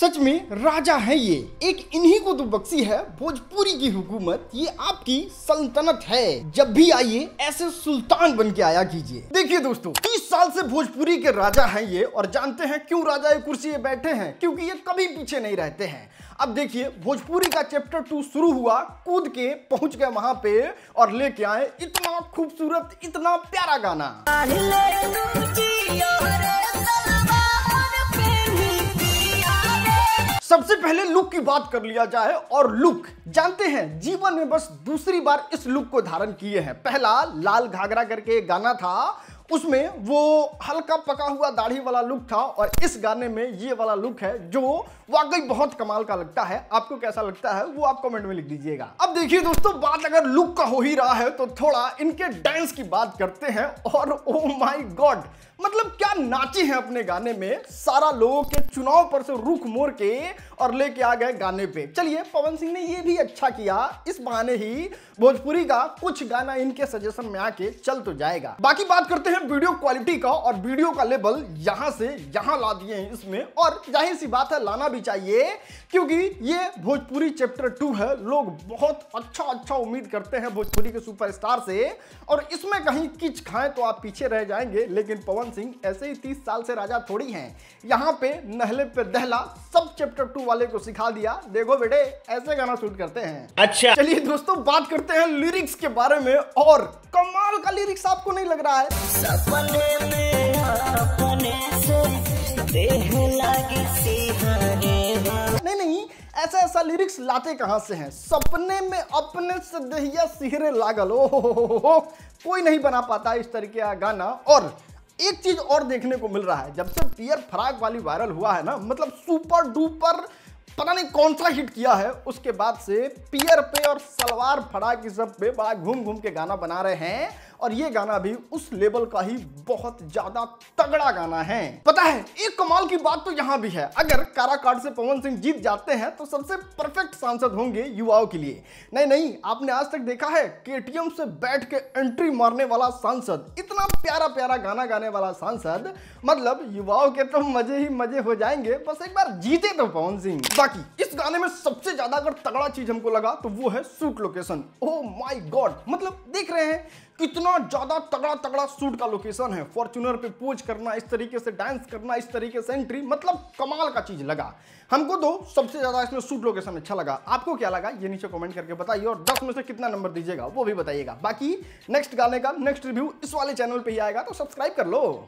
सच में राजा है ये एक इन्हीं को तो बख्शी है भोजपुरी की हुकूमत ये आपकी सल्तनत है जब भी आइए ऐसे सुल्तान बन के आया कीजिए देखिए दोस्तों तीस साल से भोजपुरी के राजा हैं ये और जानते हैं क्यों राजा ये कुर्सी पे बैठे हैं क्योंकि ये कभी पीछे नहीं रहते हैं अब देखिए भोजपुरी का चैप्टर टू शुरू हुआ कूद के पहुंच गए वहां पे और लेके आए इतना खूबसूरत इतना प्यारा गाना सबसे पहले लुक की बात कर लिया जाए और लुक जानते हैं जीवन में बस दूसरी बार इस लुक को धारण किए हैं पहला लाल घाघरा करके एक गाना था उसमें वो हल्का पका हुआ दाढ़ी वाला लुक था और इस गाने में ये वाला लुक है जो वाकई बहुत कमाल का लगता है आपको कैसा लगता है वो आप कमेंट में लिख दीजिएगा अब देखिए दोस्तों बात अगर लुक का हो ही रहा है तो थोड़ा इनके डांस की बात करते हैं और ओ माई गॉड मतलब क्या नाचे हैं अपने गाने में सारा लोगों के चुनाव पर से रुख मोर के और लेके आ गए गाने पे चलिए पवन सिंह ने ये भी अच्छा किया इस बहाने ही भोजपुरी का कुछ गाना इनके सजेशन में आके चल तो जाएगा बाकी बात करते हैं वीडियो क्वालिटी का और वीडियो का लेवल यहाँ से यहाँ ला दिए हैं इसमें और जाहिर सी बात है लाना भी चाहिए क्योंकि ये भोजपुरी चैप्टर टू है लोग बहुत अच्छा अच्छा उम्मीद करते हैं भोजपुरी के सुपर से और इसमें कहीं किच खाएं तो आप पीछे रह जाएंगे लेकिन पवन मनमोहन सिंह ऐसे ही तीस साल से राजा थोड़ी हैं यहाँ पे नहले पे दहला सब चैप्टर टू वाले को सिखा दिया देखो बेटे ऐसे गाना शूट करते हैं अच्छा चलिए दोस्तों बात करते हैं लिरिक्स के बारे में और कमाल का लिरिक्स आपको नहीं लग रहा है सपने में नहीं नहीं ऐसा ऐसा लिरिक्स लाते कहाँ से हैं सपने में अपने से दहिया सिहरे लागल ओ हो, हो, हो, हो कोई नहीं बना पाता इस तरीके का गाना और एक चीज और देखने को मिल रहा है जब से पियर फराक वाली वायरल हुआ है ना मतलब सुपर डुपर पता नहीं कौन सा हिट किया है उसके बाद से पियर पे और सलवार फराक की सब पे बड़ा घूम घूम के गाना बना रहे हैं और ये गाना भी उस लेवल का ही बहुत ज्यादा तगड़ा गाना है पता है एक कमाल की बात तो यहाँ भी है अगर काराकाट से पवन सिंह जीत जाते हैं तो सबसे परफेक्ट सांसद होंगे युवाओं के लिए नहीं नहीं आपने आज तक देखा है केटीएम से बैठ के एंट्री मारने वाला सांसद इतना प्यारा प्यारा गाना गाने वाला सांसद मतलब युवाओं के तो मजे ही मजे हो जाएंगे बस एक बार जीते तो पवन सिंह बाकी इस गाने में सबसे ज्यादा अगर तगड़ा चीज हमको लगा तो वो है shoot location oh my god मतलब देख रहे हैं इतना ज़्यादा तगड़ा तगड़ा सूट का लोकेशन है फॉर्चुनर पे पोज करना इस तरीके से डांस करना इस तरीके से एंट्री मतलब कमाल का चीज़ लगा हमको तो सबसे ज़्यादा इसमें सूट लोकेशन अच्छा लगा आपको क्या लगा ये नीचे कमेंट करके बताइए और दस में से कितना नंबर दीजिएगा वो भी बताइएगा बाकी नेक्स्ट गाने का नेक्स्ट रिव्यू इस वाले चैनल पर ही आएगा तो सब्सक्राइब कर लो